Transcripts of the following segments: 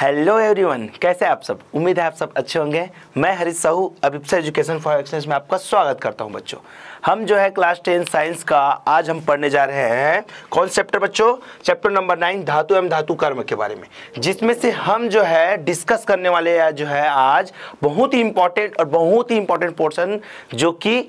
hello everyone कैसे आप सब उम्मीद है आप सब अच्छे होंगे मैं Harish Sahu Abhipsa education for excellence में आपका स्वागत करता हूं बच्चों हम जो है क्लास टेन साइंस का आज हम पढ़ने जा रहे हैं कौन चैप्टर बच्चों चैप्टर नंबर नाइन धातु एवं धातु कर्म के बारे में जिसमें से हम जो है डिस्कस करने वाले जो है आज बहुत ही इंपॉर्टेंट और बहुत ही इंपॉर्टेंट पोर्सन जो कि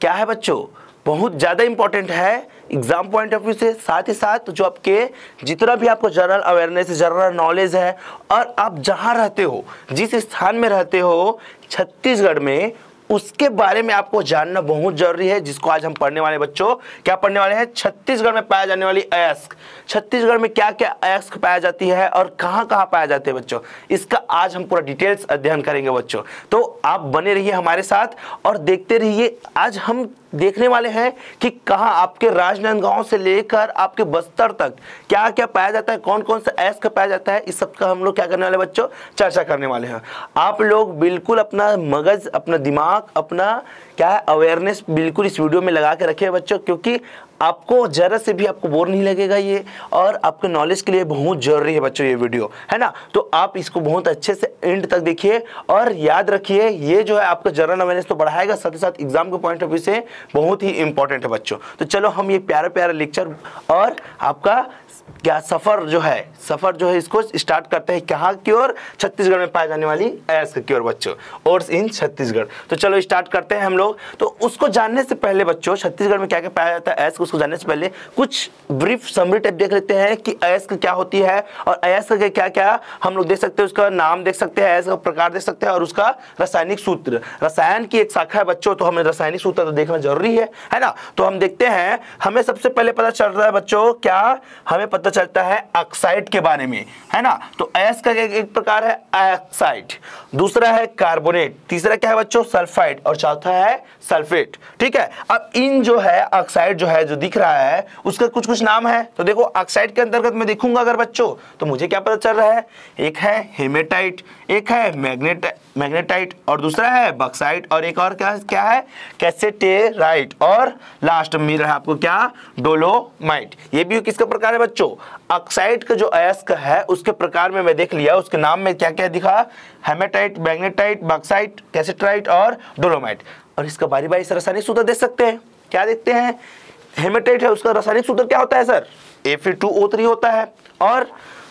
क्या है बच्चों बहुत ज़्यादा इंपॉर्टेंट है एग्जाम पॉइंट ऑफ व्यू से साथ ही साथ जो आपके जितना भी आपको जनरल अवेयरनेस जनरल नॉलेज है और आप जहाँ रहते हो जिस स्थान में रहते हो छत्तीसगढ़ में उसके बारे में आपको जानना बहुत जरूरी है जिसको आज हम पढ़ने वाले बच्चों क्या पढ़ने वाले हैं छत्तीसगढ़ में पाया जाने वाली अयस्क छत्तीसगढ़ में क्या क्या अयस्क पाया जाती है और कहाँ कहाँ पाया जाते हैं बच्चों इसका आज हम पूरा डिटेल्स अध्ययन करेंगे बच्चों तो आप बने रहिए हमारे साथ और देखते रहिए आज हम देखने वाले हैं कि कहाँ आपके राजनांदगांव से लेकर आपके बस्तर तक क्या क्या पाया जाता है कौन कौन सा ऐस का पाया जाता है इस सब का हम लोग क्या करने वाले बच्चों चर्चा करने वाले हैं आप लोग बिल्कुल अपना मगज अपना दिमाग अपना क्या है अवेयरनेस बिल्कुल इस वीडियो में लगा के रखे बच्चों क्योंकि आपको ज़रा से भी आपको बोर नहीं लगेगा ये और आपके नॉलेज के लिए बहुत ज़रूरी है बच्चों ये वीडियो है ना तो आप इसको बहुत अच्छे से एंड तक देखिए और याद रखिए ये जो है आपका जनरल अवेयरनेस तो बढ़ाएगा साथ ही साथ एग्जाम के पॉइंट ऑफ व्यू से बहुत ही इंपॉर्टेंट है बच्चों तो चलो हम ये प्यारा प्यारा लेक्चर और आपका क्या सफ़र जो है सफ़र जो है इसको स्टार्ट करते हैं कहाँ की ओर छत्तीसगढ़ में पाई जाने वाली अयस्क की ओर बच्चों और इन छत्तीसगढ़ तो चलो स्टार्ट करते हैं हम लोग तो उसको जानने से पहले बच्चों छत्तीसगढ़ में क्या क्या पाया जाता है अयस्क उसको जानने से पहले कुछ ब्रीफ समरी टाइप देख लेते हैं कि अयस्क क्या होती है और अयस्क के क्या क्या हम लोग देख सकते हैं उसका नाम देख सकते हैं अयस्क प्रकार देख सकते हैं और उसका रासायनिक सूत्र रसायन की एक शाखा है बच्चों तो हमें रासायनिक सूत्र तो देखना जरूरी है है ना तो हम देखते हैं हमें सबसे पहले पता चल रहा है बच्चों क्या हमें पता चलता है ऑक्साइड के बारे में है ना तो एस का एक प्रकार है ऑक्साइड दूसरा है कार्बोनेट तीसरा क्या है बच्चों सल्फाइड और चौथा है सल्फेट ठीक है अब इन जो है ऑक्साइड जो है जो दिख रहा है उसका कुछ कुछ नाम है तो देखो ऑक्साइड के अंतर्गत मैं देखूंगा अगर बच्चों तो मुझे क्या पता चल रहा है एक है हेमेटाइट एक है मैग्नेट मैग्नेटाइट और दूसरा है बक्साइट और एक और क्या क्या है कैसेटेराइट और लास्ट मिल रहा है आपको क्या डोलोमाइट ये भी किसका प्रकार है बच्चों ऑक्साइड का जो अयस्क है उसके प्रकार में मैं देख लिया उसके नाम में क्या क्या दिखा हेमेटाइट मैग्नेटाइट बॉक्साइट कैसेट्राइट और डोलोमाइट और इसका बारी बारी से रासायनिक सूत्र देख सकते हैं क्या देखते हैं हेमेटाइट है उसका रासायनिक सूत्र क्या होता है सर एफ e होता है और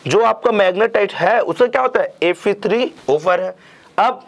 जो आपका मैग्नेटाइट है उसका क्या होता है एफ e है अब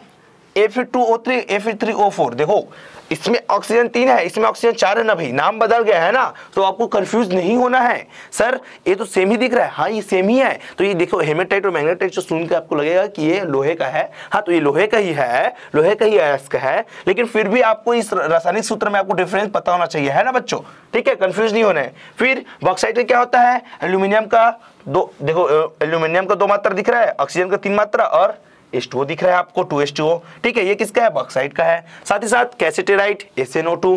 एफ e देखो इसमें ऑक्सीजन तीन है इसमें ऑक्सीजन चार है ना भाई नाम बदल गया है ना तो आपको कंफ्यूज नहीं होना है सर ये तो सेम ही दिख रहा है हाँ ये सेम ही है तो ये देखो हेमेटाइट और मैग्नेटाइट जो सुनकर आपको लगेगा कि ये लोहे का है हाँ तो ये लोहे का ही है लोहे का ही अयस्क है लेकिन फिर भी आपको इस रासायनिक सूत्र में आपको डिफरेंस पता होना चाहिए है ना बच्चों ठीक है कंफ्यूज नहीं होना है फिर बॉक्साइड में क्या होता है एल्यूमिनियम का दो देखो एल्यूमिनियम का दो मात्रा दिख रहा है ऑक्सीजन का तीन मात्रा और H2O दिख रहा है आपको 2H2O ठीक है ये किसका है बॉक्साइड का है साथ ही साथ कैसेटेराइट SNO2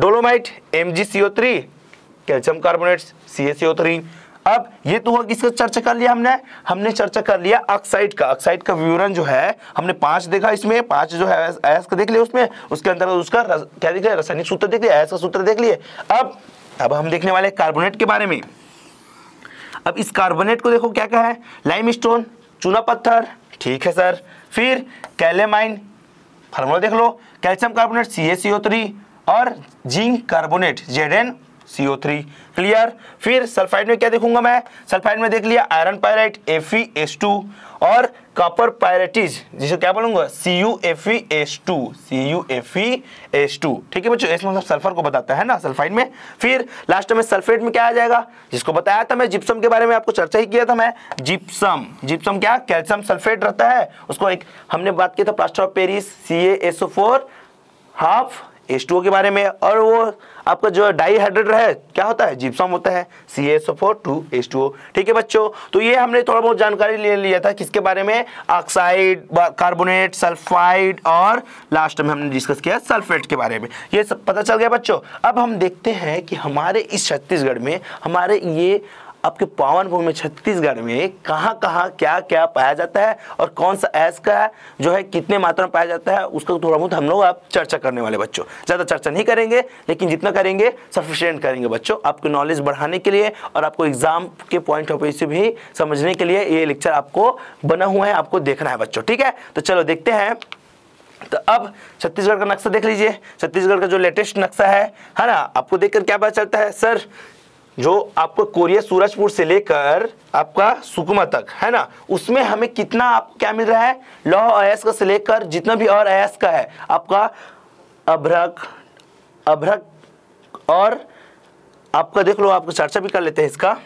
dolomite MgCO3 calcium carbonate CaCO3 अब ये तो हुआ किसका चर्चा कर लिया हमने हमने चर्चा कर लिया ऑक्साइड का ऑक्साइड का विवरण जो है हमने पांच देखा इसमें पांच जो है एस का देख लिया उसमें उसके अंदर उसका रस, क्या देख लिया रासायनिक सूत्र देख लिया एस का सूत्र देख लिए अब अब हम देखने वाले कार्बोनेट के बारे में अब इस कार्बोनेट को देखो क्या क्या है लाइम स्टोन चूना पत्थर ठीक है सर फिर कैलेमाइन फार्मूला देख लो calcium carbonate C A C O three और zinc carbonate Z N C O three clear फिर सल्फाइड में क्या देखूंगा मैं सल्फाइड में देख लिया iron pyrite F S two और कॉपर पायरेटिज जिसे क्या बोलूंगा C U F E S two C U F E S two ठीक है बच्चों एस मतलब सल्फर को बताता है ना सल्फाइड में फिर लास्ट में सल्फेट में क्या आ जाएगा जिसको बताया था मैं जिप्सम के बारे में आपको चर्चा ही किया था मैं जिप्सम जिप्सम क्या कैल्शियम सल्फेट रहता है उसको एक हमने बात किया था plaster of Paris C A S O four half S के बारे में और वो आपका जो डाईहाइड्रेट है क्या होता है जिप्सम होता है C S four two S two ठीक है बच्चों तो ये हमने थोड़ा बहुत जानकारी ले लिया था किसके बारे में ऑक्साइड कार्बोनेट सल्फाइड और लास्ट में हमने डिस्कस किया सल्फेट के बारे में ये सब पता चल गया बच्चों अब हम देखते हैं कि हमारे इस छत्तीसगढ़ में हमारे ये आपके पावन भूमि छत्तीसगढ़ में कहाँ कहाँ क्या क्या पाया जाता है और कौन सा ऐस का है जो है कितने मात्रा में पाया जाता है उसका थोड़ा बहुत हम लोग आप चर्चा करने वाले बच्चों ज़्यादा चर्चा नहीं करेंगे लेकिन जितना करेंगे सफिशियंट करेंगे बच्चों आपके नॉलेज बढ़ाने के लिए और आपको एग्जाम के पॉइंट ऑफ व्यू से भी समझने के लिए ये लेक्चर आपको बना हुआ है आपको देखना है बच्चों ठीक है तो चलो देखते हैं तो अब छत्तीसगढ़ का नक्शा देख लीजिए छत्तीसगढ़ का जो लेटेस्ट नक्शा है है ना आपको देखकर क्या पता चलता है सर जो आपको कोरिया सूरजपुर से लेकर आपका सुकमा तक है ना उसमें हमें कितना आपको क्या मिल रहा है लौह अयस्क से लेकर जितना भी और अयस्क का है आपका अभ्रक अभ्रक और आपका देख लो आपको चर्चा भी कर लेते हैं इसका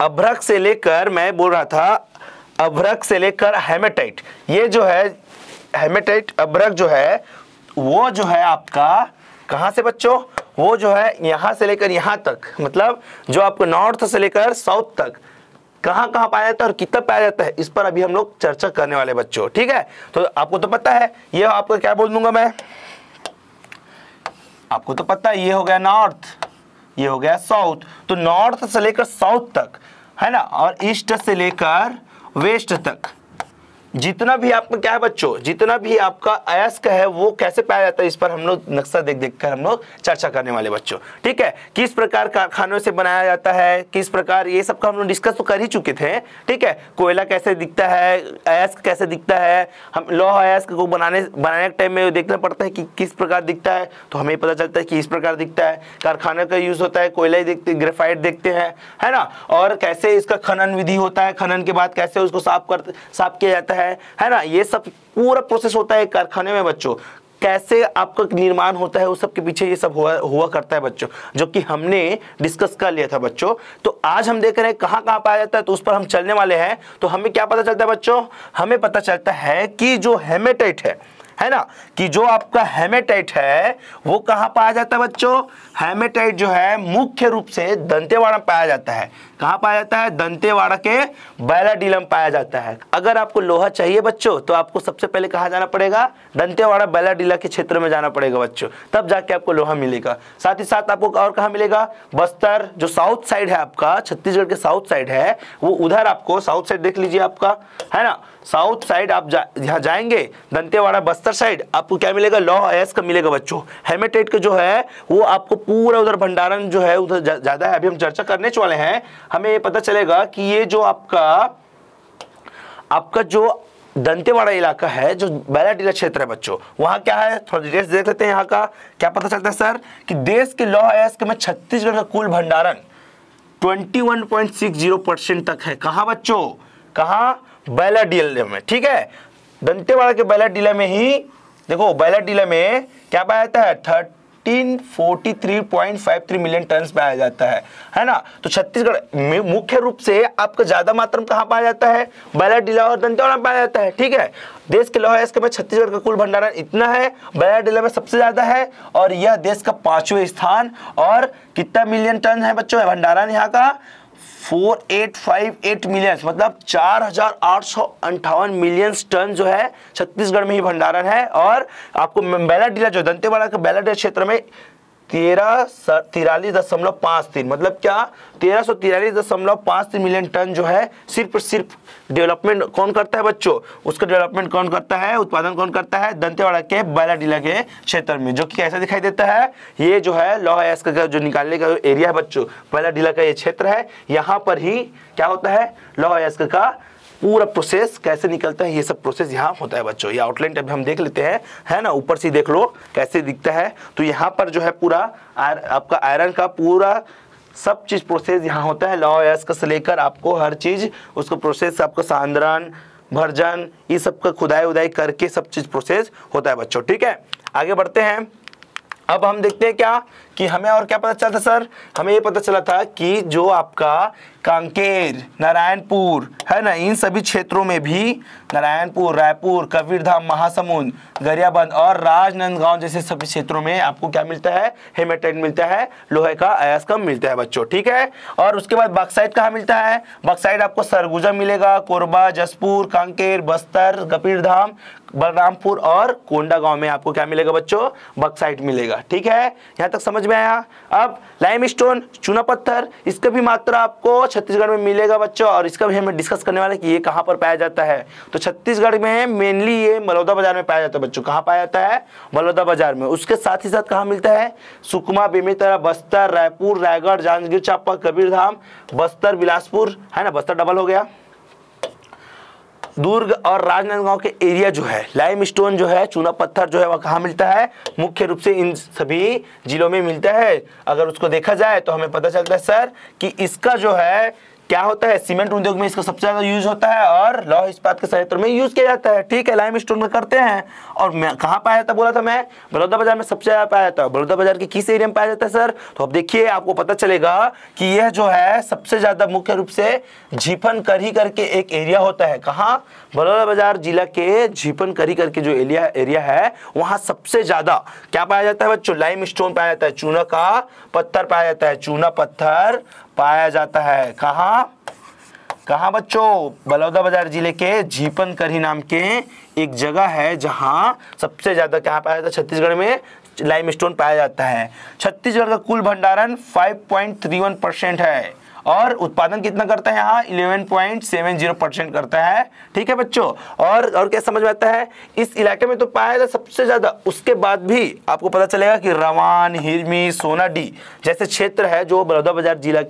अभ्रक से लेकर मैं बोल रहा था अभ्रक से लेकर हेमेटाइट ये जो है हेमेटाइट अभ्रक जो है वो जो है आपका कहाँ से बच्चों वो जो है यहाँ से लेकर यहाँ तक मतलब जो आपको नॉर्थ से लेकर साउथ तक कहाँ कहाँ पाया जाता है और कितना पाया जाता है इस पर अभी हम लोग चर्चा करने वाले बच्चों ठीक है तो आपको तो पता है ये आपको क्या बोल दूंगा मैं आपको तो पता है ये हो गया नॉर्थ ये हो गया साउथ तो नॉर्थ से लेकर साउथ तक है ना और ईस्ट से लेकर वेस्ट तक जितना भी आपका क्या है बच्चों जितना भी आपका अयस्क है वो कैसे पाया जाता है इस पर हम लोग नक्शा देख देख कर हम लोग चर्चा करने वाले बच्चों ठीक है किस प्रकार कारखानों से बनाया जाता है किस प्रकार ये सब का हम लोग डिस्कस तो कर ही चुके थे ठीक है कोयला कैसे दिखता है अयस्क कैसे दिखता है हम लौह अयस्क को बनाने बनाने के टाइम में देखना पड़ता है कि किस प्रकार दिखता है तो हमें पता चलता है कि इस प्रकार दिखता है कारखाना का यूज़ होता है कोयला ही देखते ग्रेफाइट देखते हैं है ना और कैसे इसका खनन विधि होता है खनन के बाद कैसे उसको साफ कर साफ किया जाता है है है ना ये सब पूरा प्रोसेस होता है कारखाने में बच्चों कैसे आपका निर्माण होता है उस सब के पीछे ये सब हुआ हुआ करता है बच्चों जो कि हमने डिस्कस कर लिया था बच्चों तो आज हम देख रहे हैं कहाँ कहाँ पाया जाता है तो उस पर हम चलने वाले हैं तो हमें क्या पता चलता है बच्चों हमें पता चलता है कि जो हेमेटाइट है है ना कि जो आपका हेमेटाइट है वो कहाँ पाया जाता है बच्चों हेमेटाइट जो है मुख्य रूप से दंतेवाड़ा पाया जाता है कहा पाया जाता है दंतेवाड़ा के बैलाडीलम पाया जाता है अगर आपको लोहा चाहिए बच्चों तो आपको सबसे पहले कहा जाना पड़ेगा दंतेवाड़ा बैलाडीला के क्षेत्र में जाना पड़ेगा बच्चों तब जाके आपको लोहा मिलेगा साथ ही साथ आपको और कहा मिलेगा बस्तर जो साउथ साइड है आपका छत्तीसगढ़ के साउथ साइड है वो उधर आपको साउथ साइड देख लीजिए आपका है ना साउथ साइड आप जा, यहाँ जाएंगे दंतेवाड़ा बस्तर साइड आपको क्या मिलेगा लॉ एस का मिलेगा बच्चों हेमेटेट का जो है वो आपको पूरा उधर भंडारण जो है उधर ज़्यादा है अभी हम चर्चा करने वाले हैं हमें पता चलेगा कि ये जो आपका आपका जो दंतेवाड़ा इलाका है जो डीला क्षेत्र है बच्चों वहां क्या है थोड़ा डिटेल्स देख लेते हैं यहाँ का क्या पता चलता है सर कि देश के लौह अयस्क में छत्तीसगढ़ का कुल भंडारण 21.60 परसेंट तक है कहा बच्चों कहा बैला बैलाडीला में ठीक है दंतेवाड़ा के बैला डीला में ही देखो बैला डीला में क्या पाया जाता है थर्ट 1543.53 मिलियन टन पाया जाता है है ना तो छत्तीसगढ़ में मुख्य रूप से आपका ज्यादा मात्रा में कहाँ पाया जाता है बैलाडीला और दंतेवाड़ा पाया जाता है ठीक है देश के लोहा इसके में छत्तीसगढ़ का कुल भंडारण इतना है बैलाडीला में सबसे ज्यादा है और यह देश का पांचवें स्थान और कितना मिलियन टन है बच्चों भंडारण यहाँ का four eight five eight million मतलब चार हजार आठ सौ अंठावन मिलियन टन जो है छत्तीसगढ़ में ही भंडारण है और आपको बैला डीला जो दंतेवाड़ा के बैला क्षेत्र में तेरह तिरालीस दशमलव पाँच तीन मतलब क्या तेरह सौ तिरालीस दशमलव पाँच तीन मिलियन टन जो है सिर्फ सिर्फ डेवलपमेंट कौन करता है बच्चों उसका डेवलपमेंट कौन करता है उत्पादन कौन करता है दंतेवाड़ा के बैलाडीला के क्षेत्र में जो कि कैसा दिखाई देता है ये जो है लौह एस का जो निकालने का एरिया है बच्चों बैलाडीला का ये क्षेत्र है यहाँ पर ही क्या होता है लौह एस्क का पूरा प्रोसेस कैसे निकलता है ये सब प्रोसेस यहाँ होता है बच्चों ये आउटलाइन अभी हम देख लेते हैं है ना ऊपर से देख लो कैसे दिखता है तो यहाँ पर जो है पूरा आर, आपका आयरन का पूरा सब चीज़ प्रोसेस यहाँ होता है लॉ का से लेकर आपको हर चीज़ उसको प्रोसेस आपको सांद्रन भर्जन ये सब का खुदाई उदाई करके सब चीज़ प्रोसेस होता है बच्चों ठीक है आगे बढ़ते हैं अब हम देखते हैं क्या कि हमें और क्या पता चला था सर हमें ये पता चला था कि जो आपका कांकेर नारायणपुर है ना इन सभी क्षेत्रों में भी नारायणपुर रायपुर कबीरधाम महासमुंद गरियाबंद और राजनांदगांव जैसे सभी क्षेत्रों में आपको क्या मिलता है हेमेटाइट मिलता है लोहे का अयास्कम मिलता है बच्चों ठीक है और उसके बाद बक्साइड कहाँ मिलता है बक्साइड आपको सरगुजा मिलेगा कोरबा जसपुर कांकेर बस्तर कबीरधाम बलरामपुर और कोंडा गांव में आपको क्या मिलेगा बच्चों बक्साइड मिलेगा ठीक है यहाँ तक समझ में आया अब लाइमस्टोन चूना पत्थर इसका भी मात्रा आपको छत्तीसगढ़ में मिलेगा बच्चों और इसका भी हमें डिस्कस करने वाले कि ये कहाँ पर पाया जाता है तो छत्तीसगढ़ में मेनली ये मलौदा बाजार में पाया जाता है बच्चों कहाँ पाया जाता है मलौदा बाजार में उसके साथ ही साथ कहाँ मिलता है सुकमा बेमेतरा बस्तर रायपुर रायगढ़ जांजगीर चापा कबीरधाम बस्तर बिलासपुर है ना बस्तर डबल हो गया दुर्ग और राजनांदगांव के एरिया जो है लाइम स्टोन जो है चूना पत्थर जो है वह कहाँ मिलता है मुख्य रूप से इन सभी जिलों में मिलता है अगर उसको देखा जाए तो हमें पता चलता है सर कि इसका जो है क्या होता है सीमेंट उद्योग में इसका सबसे ज्यादा यूज होता है और लौह इस्पात के संयंत्र में यूज किया जाता है ठीक है लाइम स्टोन में करते हैं और मैं कहाँ पाया जाता बोला था मैं बड़ौदा बाजार में सबसे ज्यादा पाया जाता है बड़ौदा बाजार के किस एरिया में पाया जाता है सर तो अब देखिए आपको पता चलेगा कि यह जो है सबसे ज्यादा मुख्य रूप से झीफन करी करके एक एरिया होता है कहाँ बड़ौदा बाजार जिला के झीफन करी करके जो एरिया एरिया है वहाँ सबसे ज्यादा क्या पाया जाता है बच्चों लाइम स्टोन पाया जाता है चूना का पत्थर पाया जाता है चूना पत्थर पाया जाता है कहा कहा बच्चों बलौदाबाजार जिले के जीपन करी नाम के एक जगह है जहाँ सबसे ज़्यादा कहा पाया जाता है छत्तीसगढ़ में लाइम स्टोन पाया जाता है छत्तीसगढ़ का कुल भंडारण 5.31 परसेंट है और उत्पादन कितना करता है यहाँ eleven point seven zero percent करता है ठीक है बच्चों और और क्या समझ में आता है इस इलाके में तो पाया जाता सबसे ज़्यादा उसके बाद भी आपको पता चलेगा कि रवान हिरमी सोनाडी जैसे क्षेत्र है जो बलौदाबाजार जिला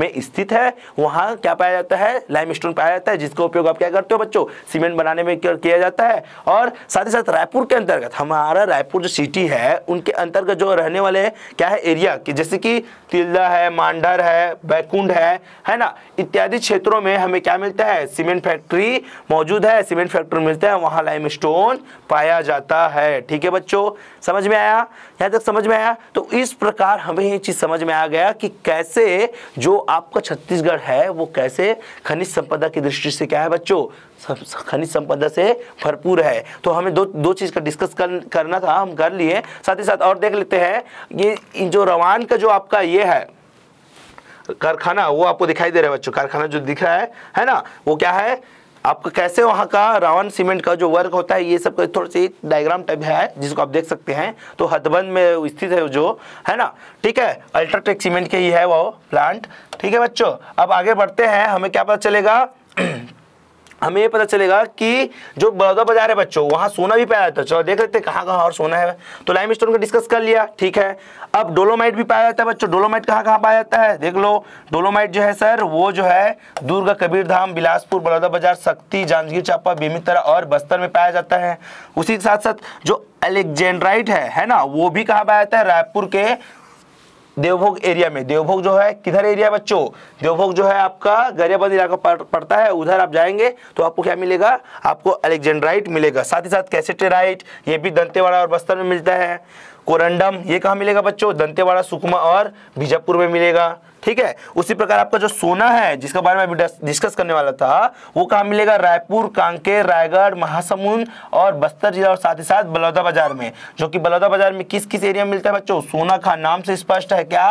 में स्थित है वहाँ क्या पाया जाता है लाइम पाया जाता है जिसका उपयोग आप क्या करते हो बच्चों सीमेंट बनाने में किया जाता है और साथ ही साथ रायपुर के अंतर्गत हमारा रायपुर जो सिटी है उनके अंतर्गत जो रहने वाले क्या है एरिया जैसे कि तिल्दा है मांडर है बैकुंड है है है ना इत्यादि क्षेत्रों में हमें क्या मिलता है सीमेंट फैक्ट्री मौजूद है सीमेंट फैक्ट्री मिलता है वहां लाइम स्टोन पाया जाता है ठीक है बच्चों समझ में आया यहाँ तक समझ में आया तो इस प्रकार हमें ये चीज़ समझ में आ गया कि कैसे जो आपका छत्तीसगढ़ है वो कैसे खनिज संपदा की दृष्टि से क्या है बच्चों खनिज संपदा से भरपूर है तो हमें दो दो चीज़ का डिस्कस कर, करना था हम कर लिए साथ ही साथ और देख लेते हैं ये जो रवान का जो आपका ये है कारखाना वो आपको दिखाई दे रहा है बच्चों कारखाना जो दिख रहा है है ना वो क्या है आपका कैसे वहाँ का रावण सीमेंट का जो वर्क होता है ये सब थोड़ी सी डायग्राम टाइप है जिसको आप देख सकते हैं तो हथबंद में स्थित है जो है ना ठीक है अल्ट्राटेक सीमेंट के ही है वो प्लांट ठीक है बच्चों अब आगे बढ़ते हैं हमें क्या पता चलेगा हमें ये पता चलेगा कि जो बड़ौदा बाजार है बच्चों वहाँ सोना भी पाया जाता है चलो देख लेते हैं कहाँ कहाँ और सोना है तो लाइम स्टोन का डिस्कस कर लिया ठीक है अब डोलोमाइट भी पाया जाता है बच्चों डोलोमाइट कहाँ कहाँ पाया जाता है देख लो डोलोमाइट जो है सर वो जो है दुर्गा कबीर धाम बिलासपुर बड़ौदा बाजार शक्ति जांजगीर चांपा बेमेतरा और बस्तर में पाया जाता है उसी के साथ साथ जो एलेक्जेंड्राइट है है ना वो भी कहाँ पाया जाता है रायपुर के देवभोग एरिया में देवभोग जो है किधर एरिया बच्चों देवभोग जो है आपका गरियाबंद इलाका पड़ता है उधर आप जाएंगे तो आपको क्या मिलेगा आपको अलेक्जेंड्राइट मिलेगा साथ ही साथ कैसेटेराइट ये भी दंतेवाड़ा और बस्तर में मिलता है कोरंडम ये कहाँ मिलेगा बच्चों दंतेवाड़ा सुकमा और बीजापुर में मिलेगा ठीक है उसी प्रकार आपका जो सोना है जिसके बारे में डिस्कस करने वाला था वो कहा मिलेगा रायपुर कांकेर रायगढ़ महासमुंद और बस्तर जिला और साथ ही साथ बलौदा बाजार में जो कि बलौदा बाजार में किस किस एरिया में मिलता है बच्चों सोना खान नाम से स्पष्ट है क्या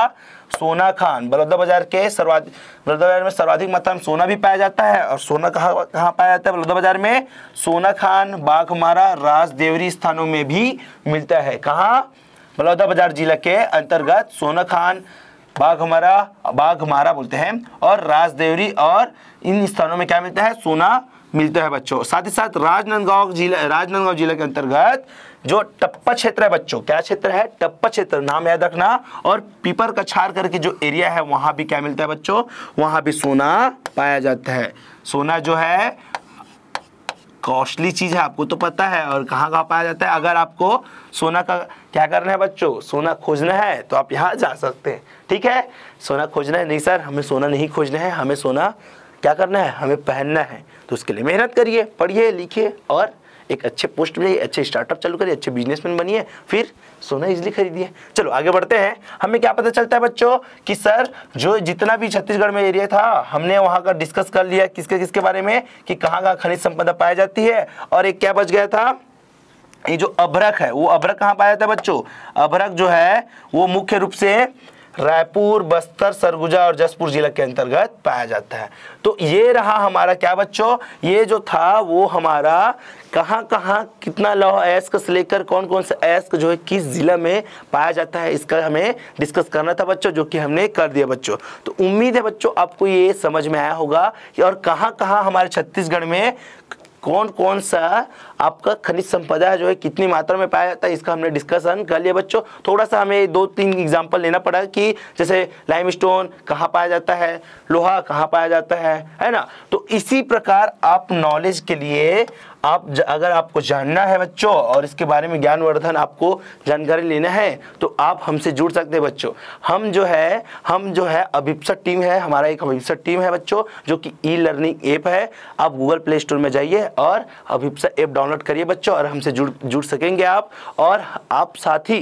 सोना खान बलौदा बाजार के सर्वाधिक बलौदा बाजार में सर्वाधिक मात्रा में सोना भी पाया जाता है और सोना कहाँ कहाँ पाया जाता है बलौदा बाजार में सोना खान बाघमारा राज देवरी स्थानों में भी मिलता है कहाँ बलौदा बाजार जिला के अंतर्गत सोना खान बाघ हमारा बाघ मारा बोलते हैं और राजदेवरी और इन स्थानों में क्या मिलता है सोना मिलता है बच्चों साथ ही साथ राजनांदगांव जिला राजनांदगांव जिला के अंतर्गत जो टप्पा क्षेत्र है बच्चों क्या क्षेत्र है टप्पा क्षेत्र नाम याद रखना और पीपर कछार करके जो एरिया है वहाँ भी क्या मिलता है बच्चों वहाँ भी सोना पाया जाता है सोना जो है कॉस्टली चीज़ है आपको तो पता है और कहाँ कहाँ पाया जाता है अगर आपको सोना का क्या करना है बच्चों सोना खोजना है तो आप यहाँ जा सकते हैं ठीक है सोना खोजना है नहीं सर हमें सोना नहीं खोजना है हमें सोना क्या करना है हमें पहनना है तो उसके लिए मेहनत करिए पढ़िए लिखिए और एक अच्छे पोस्ट पे अच्छे स्टार्टअप चालू करिए अच्छे बिजनेसमैन बनिए फिर सोना इजली खरीदिए चलो आगे बढ़ते हैं हमें क्या पता चलता है बच्चों कि सर जो जितना भी छत्तीसगढ़ में एरिया था हमने वहाँ का डिस्कस कर लिया किसके किसके बारे में कि कहाँ का खनिज संपदा पाई जाती है और एक क्या बच गया था ये जो अभ्रक है वो अभ्रक कहाँ पाया जाता है बच्चों अभ्रक जो है वो मुख्य रूप से रायपुर बस्तर सरगुजा और जसपुर जिला के अंतर्गत पाया जाता है तो ये रहा हमारा क्या बच्चों ये जो था वो हमारा कहाँ कहाँ कितना लौह अयस्क से लेकर कौन कौन सा अयस्क जो है किस ज़िला में पाया जाता है इसका हमें डिस्कस करना था बच्चों जो कि हमने कर दिया बच्चों तो उम्मीद है बच्चों आपको ये समझ में आया होगा कि और कहाँ कहाँ हमारे छत्तीसगढ़ में कौन कौन सा आपका खनिज संपदा जो है कितनी मात्रा में पाया जाता है इसका हमने डिस्कशन कर लिया बच्चों थोड़ा सा हमें दो तीन एग्जाम्पल लेना पड़ा कि जैसे लाइम स्टोन कहाँ पाया जाता है लोहा कहाँ पाया जाता है है ना तो इसी प्रकार आप नॉलेज के लिए आप ज, अगर आपको जानना है बच्चों और इसके बारे में ज्ञानवर्धन आपको जानकारी लेना है तो आप हमसे जुड़ सकते हैं बच्चों हम जो है हम जो है अभिप्सा टीम है हमारा एक अभिप्सा टीम है बच्चों जो कि ई लर्निंग ऐप है आप गूगल प्ले स्टोर में जाइए और अभिप्सा ऐप डाउनलोड करिए बच्चों और हमसे जुड़ जुड़ सकेंगे आप और आप साथ ही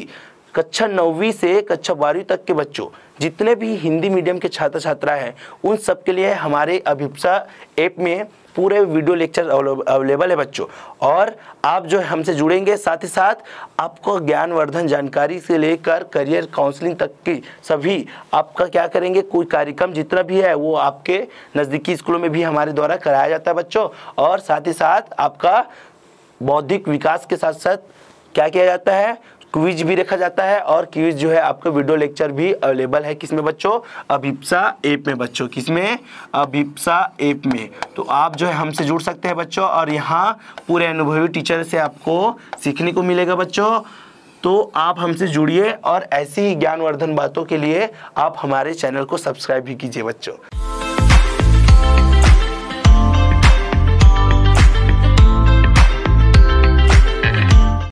कक्षा नौवीं से कक्षा बारहवीं तक के बच्चों जितने भी हिंदी मीडियम के छात्र छात्रा हैं उन सब के लिए हमारे अभिप्सा ऐप में पूरे वीडियो लेक्चर अवेलेबल है बच्चों और आप जो है हमसे जुड़ेंगे साथ ही साथ आपको ज्ञानवर्धन जानकारी से लेकर करियर काउंसलिंग तक की सभी आपका क्या करेंगे कोई कार्यक्रम जितना भी है वो आपके नज़दीकी स्कूलों में भी हमारे द्वारा कराया जाता है बच्चों और साथ ही साथ आपका बौद्धिक विकास के साथ साथ क्या किया जाता है क्विज भी रखा जाता है और क्विज जो है आपको वीडियो लेक्चर भी अवेलेबल है किसमें बच्चों अभिप्सा ऐप में बच्चों किसमें अभिप्सा ऐप में तो आप जो है हमसे जुड़ सकते हैं बच्चों और यहाँ पूरे अनुभवी टीचर से आपको सीखने को मिलेगा बच्चों तो आप हमसे जुड़िए और ऐसी ही ज्ञानवर्धन बातों के लिए आप हमारे चैनल को सब्सक्राइब भी कीजिए बच्चों